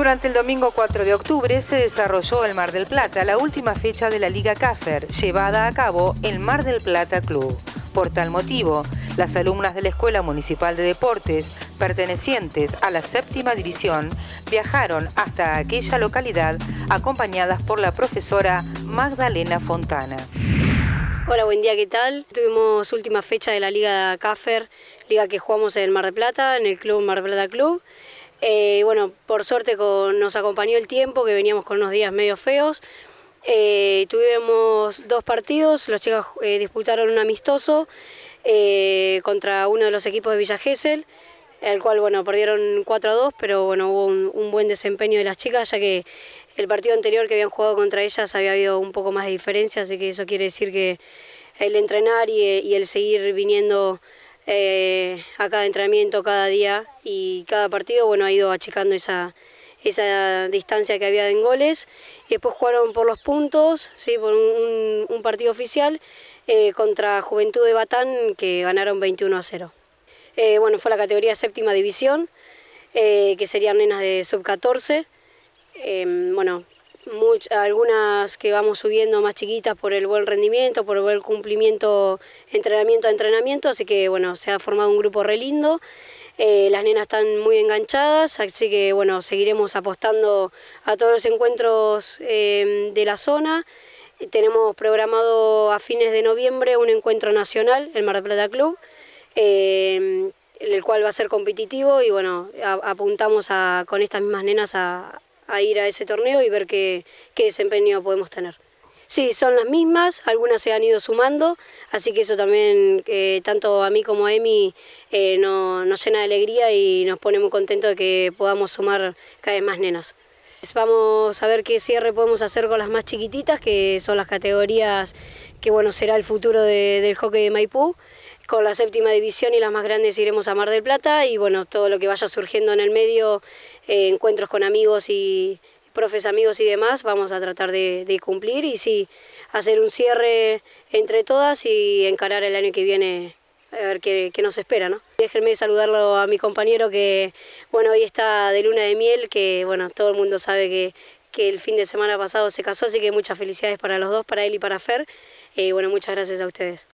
Durante el domingo 4 de octubre se desarrolló en Mar del Plata la última fecha de la Liga CAFER, llevada a cabo en Mar del Plata Club. Por tal motivo, las alumnas de la Escuela Municipal de Deportes, pertenecientes a la séptima división, viajaron hasta aquella localidad acompañadas por la profesora Magdalena Fontana. Hola, buen día, ¿qué tal? Tuvimos última fecha de la Liga CAFER, liga que jugamos en el Mar del Plata, en el Club Mar del Plata Club. Eh, bueno, por suerte nos acompañó el tiempo, que veníamos con unos días medio feos. Eh, tuvimos dos partidos, los chicas eh, disputaron un amistoso contra uno de los equipos de Villa Gesell, el cual, bueno, perdieron 4 a 2, pero bueno, hubo un, buen desempeño de las chicas, ya que el partido anterior que habían jugado contra ellas había habido un poco más de diferencia, así que eso quiere decir que el entrenar y, y el seguir viniendo eh, a cada entrenamiento, cada día y cada partido, bueno, ha ido achicando esa, esa distancia que había en goles. Y después jugaron por los puntos, ¿sí? por un, partido oficial eh, contra Juventud de Batán, que ganaron 21 a 0. Eh, bueno, fue la categoría séptima división, que serían nenas de sub-14. Em, bueno, muchas, algunas que vamos subiendo más chiquitas por el buen rendimiento, por el buen cumplimiento, entrenamiento a entrenamiento, así que bueno, se ha formado un grupo re lindo. Eh, las nenas están muy enganchadas, así que bueno, seguiremos apostando a todos los encuentros em, de la zona. Tenemos programado a fines de noviembre un encuentro nacional, el Mar del Plata Club, eh, el cual va a ser competitivo y bueno, apuntamos con estas mismas nenas a, a ir a ese torneo y ver qué, desempeño podemos tener. Sí, son las mismas, algunas se han ido sumando, así que eso también, eh, tanto a mí como a Emi, eh, nos llena de alegría y nos pone muy contentos de que podamos sumar cada vez más nenas. Vamos a ver qué cierre podemos hacer con las más chiquititas, que son las categorías que bueno será el futuro del hockey de Maipú. Con la séptima división y las más grandes iremos a Mar del Plata y bueno, todo lo que vaya surgiendo en el medio, eh, encuentros con amigos y profes, amigos y demás, vamos a tratar de, cumplir y sí, hacer un cierre entre todas y encarar el año que viene a ver qué, qué nos espera, ¿no? Déjenme saludarlo a mi compañero que, bueno, hoy está de luna de miel, que, bueno, todo el mundo sabe que, que el fin de semana pasado se casó, así que muchas felicidades para los dos, para él y para Fer. y eh, bueno, muchas gracias a ustedes.